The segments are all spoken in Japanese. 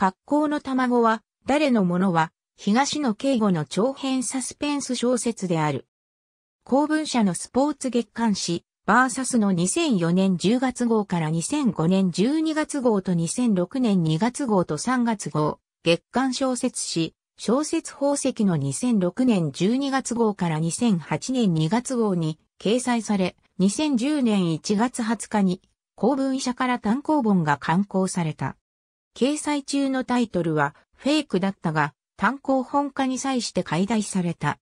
格好の卵は、誰のものは、東野敬吾の長編サスペンス小説である。公文社のスポーツ月刊誌、バーサスの2004年10月号から2005年12月号と2006年2月号と3月号、月刊小説誌、小説宝石の2006年12月号から2008年2月号に掲載され、2010年1月20日に公文社から単行本が刊行された。掲載中のタイトルはフェイクだったが、単行本化に際して解題された。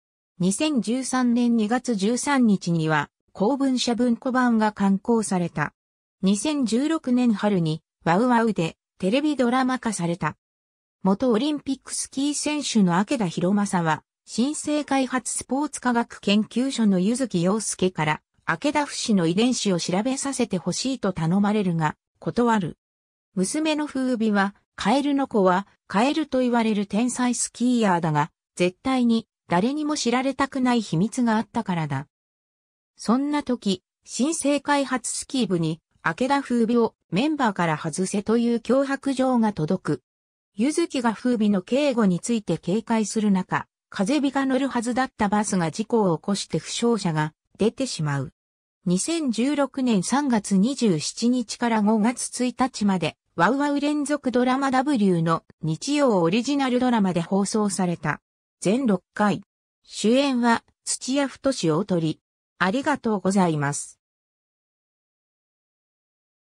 2013年2月13日には、公文社文庫版が刊行された。2016年春に、ワウワウでテレビドラマ化された。元オリンピックスキー選手の明田博正は、新生開発スポーツ科学研究所の柚木陽介から、明田不死の遺伝子を調べさせてほしいと頼まれるが、断る。娘の風尾は、カエルの子は、カエルと言われる天才スキーヤーだが、絶対に誰にも知られたくない秘密があったからだ。そんな時、新生開発スキー部に、明田風尾をメンバーから外せという脅迫状が届く。ゆずきが風尾の警護について警戒する中、風尾が乗るはずだったバスが事故を起こして負傷者が出てしまう。2016年3月27日から5月1日までワウワウ連続ドラマ W の日曜オリジナルドラマで放送された。全6回。主演は土屋太志とり。ありがとうございます。